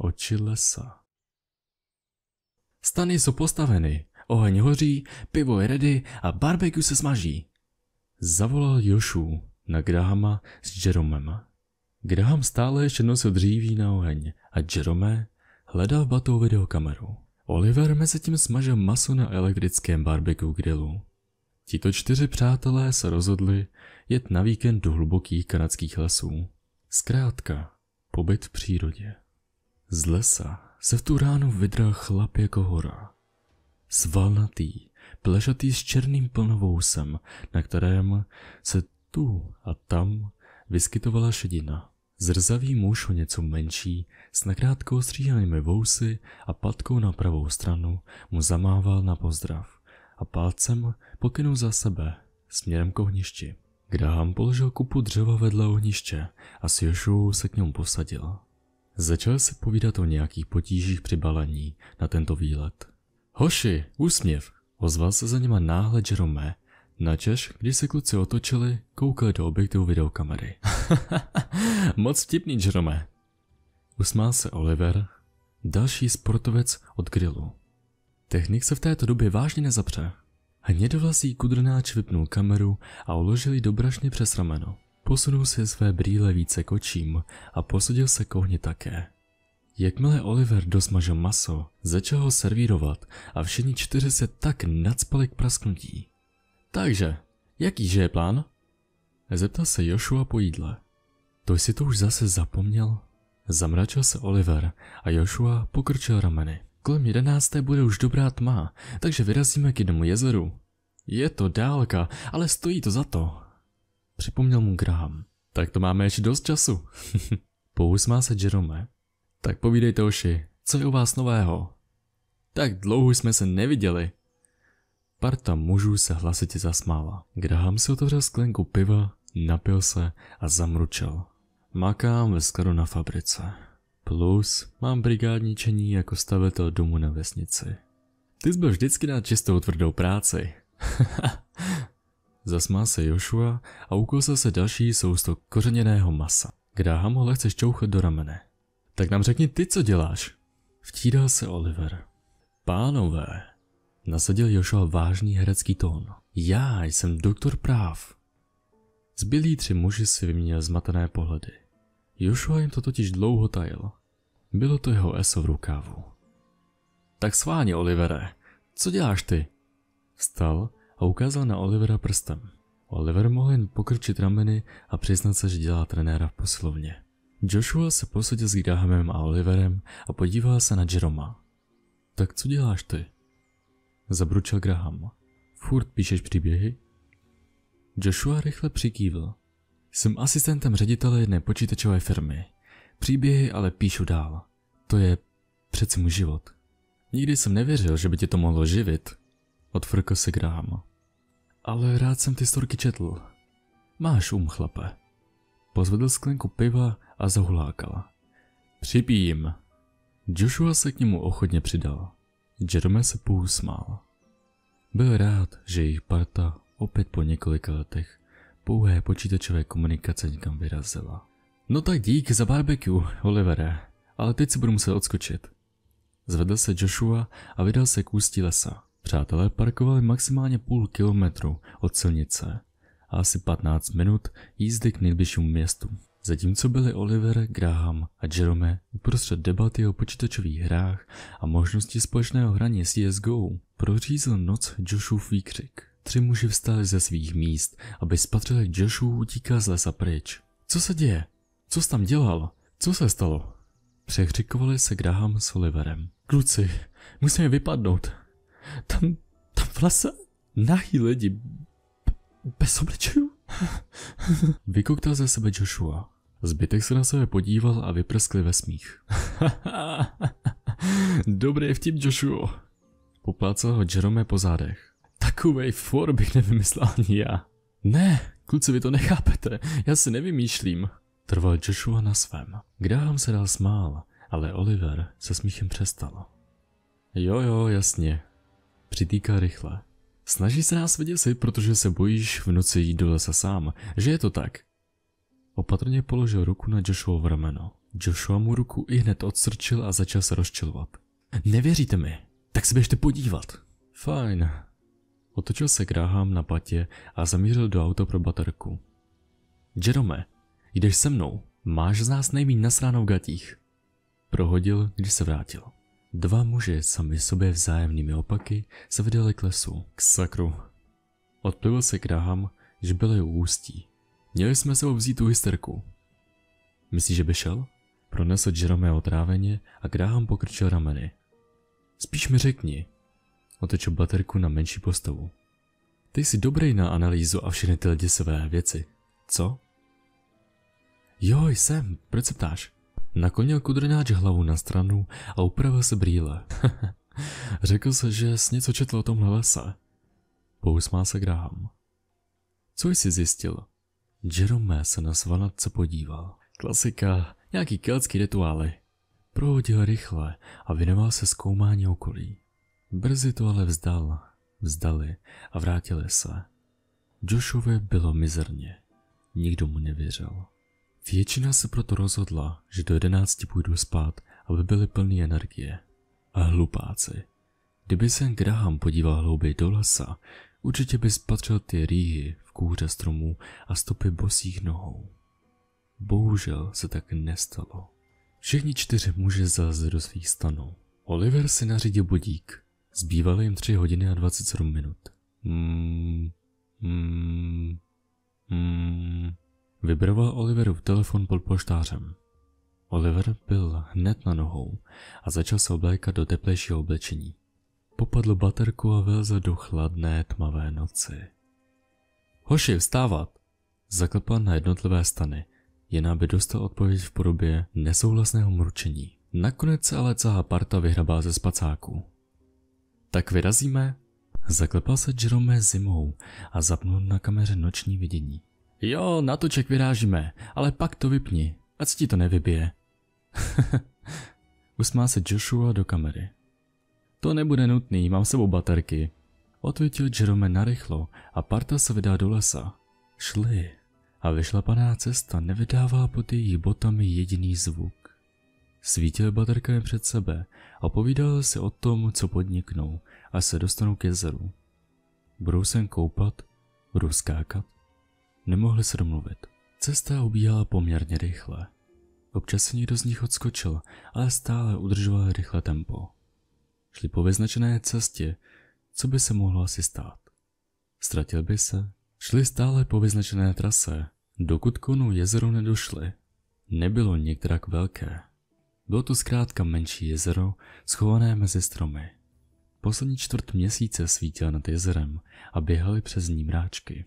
oči lesa. Stany jsou postaveny, oheň hoří, pivo je ready a barbecue se smaží. Zavolal Jošu na Grahama s Jeromem. Graham stále ještě nosil dříví na oheň a Jerome hledal batou videokameru. Oliver mezi tím smažil maso na elektrickém barbecue grillu. Tito čtyři přátelé se rozhodli jet na víkend do hlubokých kanadských lesů. Zkrátka, pobyt v přírodě. Z lesa se v tu ránu vydral chlap jako hora. Svalnatý, plešatý s černým plnovousem, na kterém se tu a tam vyskytovala šedina. Zrzavý muž o něco menší, s nakrátko stříhanými vousy a patkou na pravou stranu, mu zamával na pozdrav a palcem pokynul za sebe, směrem k ohništi. Graham položil kupu dřeva vedle ohniště a s Jošou se k němu posadil. Začal se povídat o nějakých potížích při balení na tento výlet. Hoši, úsměv, ozval se za něma náhle Jerome. Načež, když se kluci otočili, koukali do objektivu videokamery. Moc vtipný, Jerome. Usmál se Oliver, další sportovec od grilu. Technik se v této době vážně nezapře. Hnědovlasý kudrnáč vypnul kameru a uložil ji do brašny přes rameno. Posunul si své brýle více kočím a posadil se kohně také. Jakmile Oliver dosmažil maso, začal ho servírovat a všichni čtyři se tak nadspali k prasknutí. Takže, jakýže je plán? Zeptal se Joshua po jídle. To jsi to už zase zapomněl? Zamračil se Oliver a Joshua pokrčil rameny. Kolem jedenácté bude už dobrá tma, takže vyrazíme k jednomu jezeru. Je to dálka, ale stojí to za to. Připomněl mu Graham. Tak to máme ještě dost času. Pousmá se Jerome. Tak povídejte oši, co je u vás nového? Tak dlouho jsme se neviděli. Parta mužů se hlasitě zasmála. Graham si otevřel sklenku piva, napil se a zamručel. Makám ve skladu na fabrice. Plus mám brigádničení jako stavitel domu na vesnici. Ty jsi byl vždycky na čistou tvrdou práci. Zasmál se Joshua a ukousal se další sousto kořeněného masa. Graham ho lehce šťouchat do ramene. Tak nám řekni ty, co děláš. Vtíral se Oliver. Pánové, nasadil Joshua vážný herecký tón. Já jsem doktor práv. Zbylí tři muži si vyměnili zmatené pohledy. Joshua jim to totiž dlouho tajil. Bylo to jeho eso v rukávu. Tak sváně, Olivere, co děláš ty? Vstal a ukázal na Olivera prstem. Oliver mohl jen pokrčit rameny a přiznat se, že dělá trenéra v posilovně. Joshua se posadil s Grahamem a Oliverem a podíval se na Jeroma. Tak co děláš ty? Zabručil Graham. Furt píšeš příběhy? Joshua rychle přikývl. Jsem asistentem ředitele jedné počítačové firmy. Příběhy ale píšu dál. To je přeci můj život. Nikdy jsem nevěřil, že by tě to mohlo živit. Odfrkl se Graham ale rád jsem ty storky četl. Máš um, chlape. Pozvedl sklenku piva a zahulákal. Připijím. Joshua se k němu ochotně přidal. Jerome se pousmál. Byl rád, že jejich parta opět po několika letech pouhé počítačové komunikace někam vyrazila. No tak dík za barbecue, Olivere, ale teď si budu muset odskočit. Zvedl se Joshua a vydal se k ústí lesa. Přátelé parkovali maximálně půl kilometru od silnice a asi 15 minut jízdy k nejbližšímu městu. Zatímco byli Oliver, Graham a Jerome uprostřed debaty o počítačových hrách a možnosti společného hraní CSGO, prořízl noc Joshův výkřik. Tři muži vstali ze svých míst, aby spatřili Joshua utíká z lesa pryč. Co se děje? Co jsi tam dělal? Co se stalo? Přechřikovali se Graham s Oliverem. Kluci, musíme vypadnout, tam, tam vlasa nahý lidi bez obličejů. Vykoktal ze sebe Joshua. Zbytek se na sebe podíval a vyprskli ve smích. Dobrý vtip, Joshua. Poplácal ho Jerome po zádech. Takovej for bych nevymyslel ani já. Ne, kluci, vy to nechápete, já si nevymýšlím. Trval Joshua na svém. Graham se dal smál, ale Oliver se smíchem přestal. Jo jo, jasně, přitýká rychle. Snaží se nás vyděsit, protože se bojíš v noci jít do lesa sám, že je to tak? Opatrně položil ruku na Joshua v rameno. Joshua mu ruku i hned odstrčil a začal se rozčilovat. Nevěříte mi? Tak se běžte podívat. Fajn. Otočil se k na patě a zamířil do auta pro baterku. Jerome, jdeš se mnou. Máš z nás nejmín nasráno v gatích. Prohodil, když se vrátil. Dva muže sami sobě vzájemnými opaky, se vydali k lesu, k sakru. Odplilo se k dráhám, že byly u ústí. Měli jsme se obzít tu hysterku. Myslíš, že by šel? Pronesl Jerome otráveně a Graham pokrčil rameny. Spíš mi řekni. Otečil baterku na menší postavu. Ty jsi dobrý na analýzu a všechny ty lidi své věci. Co? Jo, jsem. Proč se ptáš? Nakonil kudrňáč hlavu na stranu a upravil se brýle. Řekl se, že jsi něco četl o tomhle lese. Pousmál se Graham. Co jsi zjistil? Jerome se na svanatce podíval. Klasika, nějaký keltský rituály. Prohodil rychle a věnoval se zkoumání okolí. Brzy to ale vzdal. Vzdali a vrátili se. Joshovi bylo mizerně. Nikdo mu nevěřil. Většina se proto rozhodla, že do jedenácti půjdu spát, aby byly plný energie. A hlupáci. Kdyby se Graham podíval hlouběji do lesa, určitě by spatřil ty rýhy v kůře stromů a stopy bosých nohou. Bohužel se tak nestalo. Všichni čtyři muži zase do svých stanů. Oliver si nařídil budík. Zbývaly jim 3 hodiny a 27 minut. Mm, mm, mm. Vybroval Oliveru telefon pod poštářem. Oliver byl hned na nohou a začal se oblékat do teplejšího oblečení. Popadl baterku a vylezl do chladné tmavé noci. Hoši, vstávat! Zaklepal na jednotlivé stany, jen aby dostal odpověď v podobě nesouhlasného mručení. Nakonec se ale celá parta vyhrabá ze spacáku. Tak vyrazíme? Zaklepal se Jerome zimou a zapnul na kameře noční vidění. Jo, na toček vyrážíme, ale pak to vypni, ať ti to nevybije. Usmá se Joshua do kamery. To nebude nutný, mám sebou baterky. Odvětil Jerome narychlo a parta se vydá do lesa. Šli a vyšlapaná cesta nevydávala pod jejich botami jediný zvuk. Svítil baterkami před sebe a povídal si o tom, co podniknou, a se dostanou k jezeru. Budou se koupat? Budou skákat? Nemohli se domluvit. Cesta ubíhala poměrně rychle. Občas se někdo z nich odskočil, ale stále udržoval rychle tempo. Šli po vyznačené cestě, co by se mohlo asi stát. Ztratil by se. Šli stále po vyznačené trase, dokud konu jezero nedošli. Nebylo některak velké. Bylo to zkrátka menší jezero, schované mezi stromy. Poslední čtvrt měsíce svítil nad jezerem a běhali přes ní mráčky.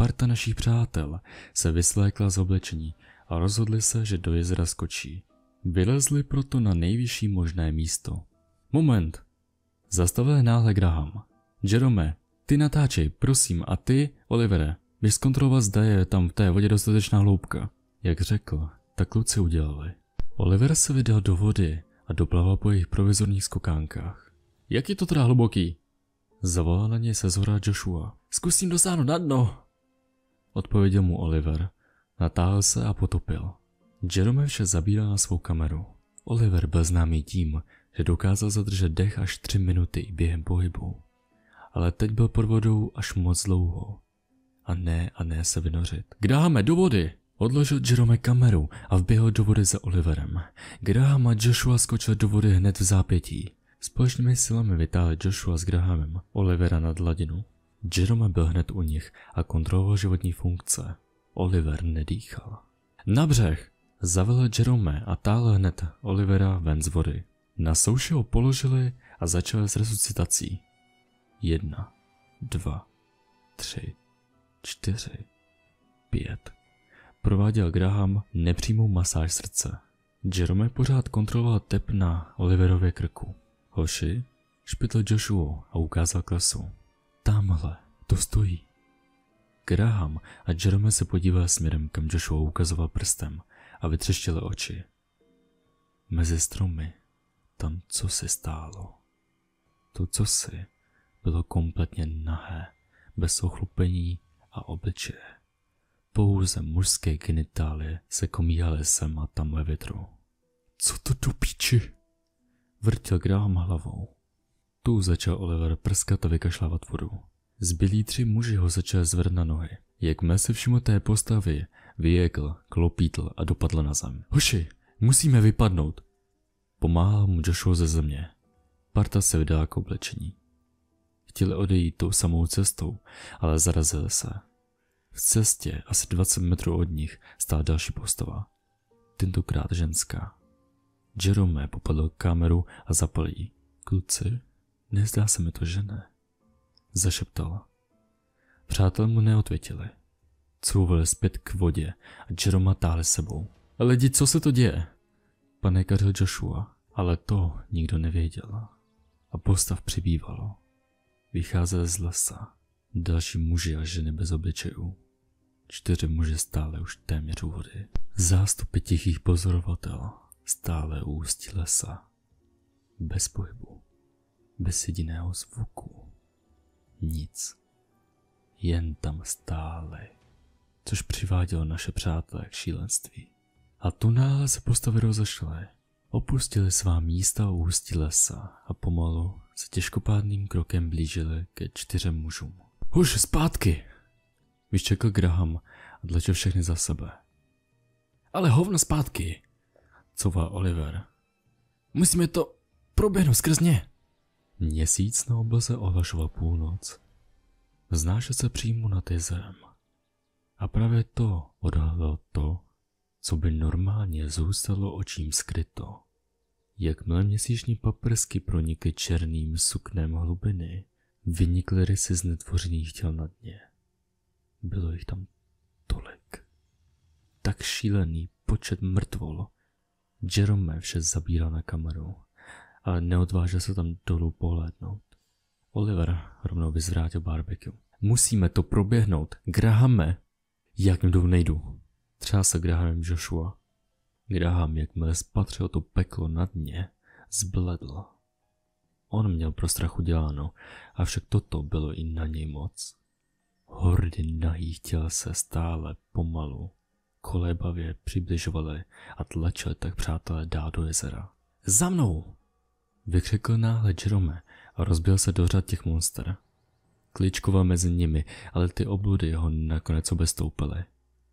Parta našich přátel se vyslékla z oblečení a rozhodli se, že do jezera skočí. Vylezli proto na nejvyšší možné místo. Moment! Zastavil náhle Graham. Jerome, ty natáčej, prosím, a ty, Olivere, běž zkontrolovat, zda je tam v té vodě dostatečná hloubka. Jak řekl, tak kluci udělali. Oliver se vydal do vody a doplaval po jejich provizorních skokánkách. Jak je to teda hluboký? Zavolal na něj se zhora Joshua. Zkusím dosáhnout na dno. Odpověděl mu Oliver. Natáhl se a potopil. Jerome vše zabíral na svou kameru. Oliver byl známý tím, že dokázal zadržet dech až tři minuty během pohybu. Ale teď byl pod vodou až moc dlouho. A ne, a ne se vynořit. Grahame, do vody! Odložil Jerome kameru a vběhl do vody za Oliverem. Graham a Joshua skočil do vody hned v zápětí. Společnými silami vytáhli Joshua s Grahamem Olivera nad hladinu. Jerome byl hned u nich a kontroloval životní funkce. Oliver nedýchal. Na břeh! Zavelel Jerome a táhl hned Olivera ven z vody. Na souši ho položili a začali s resuscitací. Jedna, dva, tři, čtyři, pět. Prováděl Graham nepřímou masáž srdce. Jerome pořád kontroloval tep na Oliverově krku. Hoši špitl Joshua a ukázal klesu. Тамала, to stojí. Graham a Jerome se podívá směrem, kam Joshua ukazoval prstem a vytřeštěl oči. Mezi stromy, tam co se stálo. To, co si, bylo kompletně nahé, bez ochlupení a obličeje. Pouze mužské genitálie se komíhaly sem a tam ve větru. Co to do píči? Vrtil Graham hlavou. Tu začal Oliver prskat a vykašlávat vodu. Zbylí tři muži ho začali zvedat na nohy. Jakmile se všiml té postavy, vyjekl, klopítl a dopadl na zem. Hoši, musíme vypadnout. Pomáhal mu Joshua ze země. Parta se vydala k oblečení. Chtěli odejít tou samou cestou, ale zarazili se. V cestě, asi 20 metrů od nich, stála další postava. Tentokrát ženská. Jerome popadl kameru a zapalí. Kluci, Nezdá se mi to, že ne. Zašeptala. Přátel mu neodvětili. Couvili zpět k vodě a Jeroma táhli sebou. Lidi, co se to děje? Panikařil Joshua, ale to nikdo nevěděl. A postav přibývalo. Vycházeli z lesa. Další muži a ženy bez obličejů. Čtyři muže stále už téměř u vody. Zástupy tichých pozorovatel stále u ústí lesa. Bez pohybu bez jediného zvuku. Nic. Jen tam stále. Což přivádělo naše přátelé k šílenství. A tu náhle se postavy rozešly. Opustili svá místa u ústí lesa a pomalu se těžkopádným krokem blížili ke čtyřem mužům. Už zpátky! Vyščekl Graham a dlečil všechny za sebe. Ale hovno zpátky! Couvá Oliver. Musíme to proběhnout skrz ně. Měsíc na obloze ohlašoval půlnoc. Znášel se přímo ty zem. A právě to odhalilo to, co by normálně zůstalo očím skryto. Jakmile měsíční paprsky pronikly černým suknem hlubiny, vynikly rysy z netvořených těl na dně. Bylo jich tam tolik. Tak šílený počet mrtvol. Jerome vše zabíral na kameru a neodvážil se tam dolů pohlédnout. Oliver rovnou vyzvrátil barbecue. Musíme to proběhnout. Grahame. Jak jdu nejdu. Třeba se Grahamem Joshua. Graham, jakmile spatřil to peklo na dně, zbledl. On měl pro strach uděláno, avšak toto bylo i na něj moc. Hordy nahých těl se stále pomalu, kolébavě přibližovaly a tlačili tak přátelé dál do jezera. Za mnou! Vykřikl náhle Jerome a rozbil se do řad těch monster. Kličkoval mezi nimi, ale ty obludy ho nakonec obestoupily.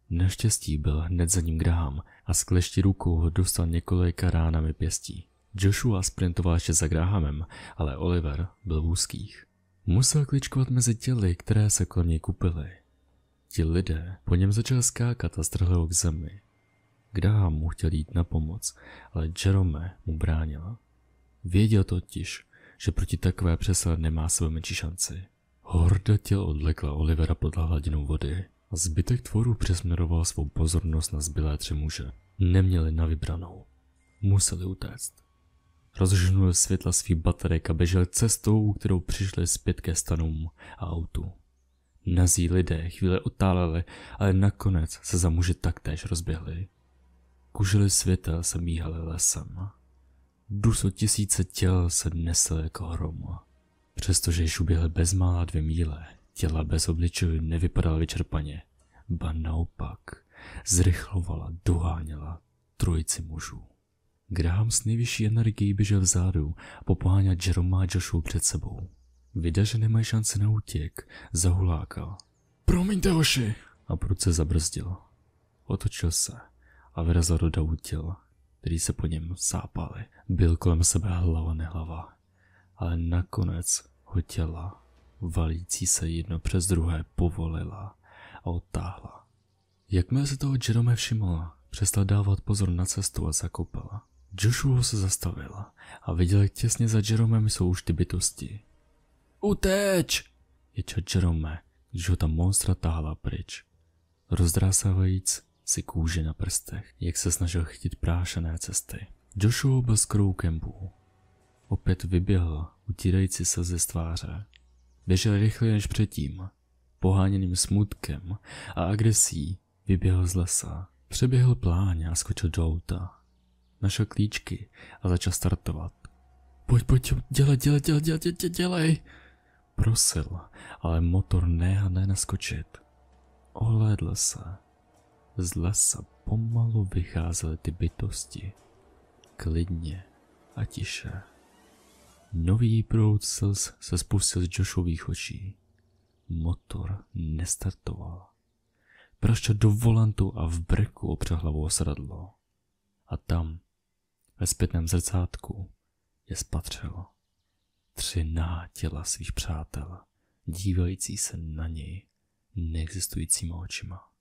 Naštěstí byl hned za ním Graham a s klešti rukou ho dostal několika ránami pěstí. Joshua sprintoval ještě za Grahamem, ale Oliver byl v úzkých. Musel kličkovat mezi těly, které se kolem něj kupily. Ti lidé po něm začali skákat a strhli ho k zemi. Graham mu chtěl jít na pomoc, ale Jerome mu bránila. Věděl totiž, že proti takové přesile nemá své menší šanci. Horda těl odlekla Olivera pod hladinou vody a zbytek tvorů přesměroval svou pozornost na zbylé tři muže. Neměli na vybranou. Museli utéct. Rozžnuli světla svých baterek a běželi cestou, kterou přišli zpět ke stanům a autu. Nazí lidé chvíle otáleli, ale nakonec se za muže taktéž rozběhli. Kužely světa se míhaly lesem. Duso tisíce těl se nesl jako hrom. Přestože již uběhl bezmála dvě míle, těla bez obličeje nevypadala vyčerpaně, ba naopak, zrychlovala, doháněla trojici mužů. Graham s nejvyšší energií běžel vzadu a popoháněl Jeroma a Joshua před sebou. Vida, že nemají šanci na útěk, zahulákal. Promiňte, hoši! A prudce zabrzdil. Otočil se a vyrazil do davu těla který se po něm sápali. Byl kolem sebe hlava nehlava, ale nakonec ho těla, valící se jedno přes druhé, povolila a odtáhla. Jakmile se toho Jerome všimla, přestal dávat pozor na cestu a zakopala. Joshua se zastavila a viděla jak těsně za Jeromem jsou už ty bytosti. Uteč! Ječa Jerome, když ho ta monstra táhla pryč. Rozdrásávajíc si kůže na prstech, jak se snažil chytit prášené cesty. Joshua byl s Opět vyběhl, utírající se ze tváře. Běžel rychleji než předtím, poháněným smutkem a agresí, vyběhl z lesa. Přeběhl pláň a skočil do auta. Našel klíčky a začal startovat. Pojď, pojď, dělej, dělej, dělej, dělej, dělej, dělej. Prosil, ale motor nehané naskočit. Ohlédl se. Z lesa pomalu vycházely ty bytosti. Klidně a tiše. Nový proud slz se spustil z Joshových očí. Motor nestartoval. Prašťa do volantu a v breku opřel hlavu osradlo. A tam, ve zpětném zrcátku, je spatřelo tři nátěla svých přátel, dívající se na něj neexistujícíma očima.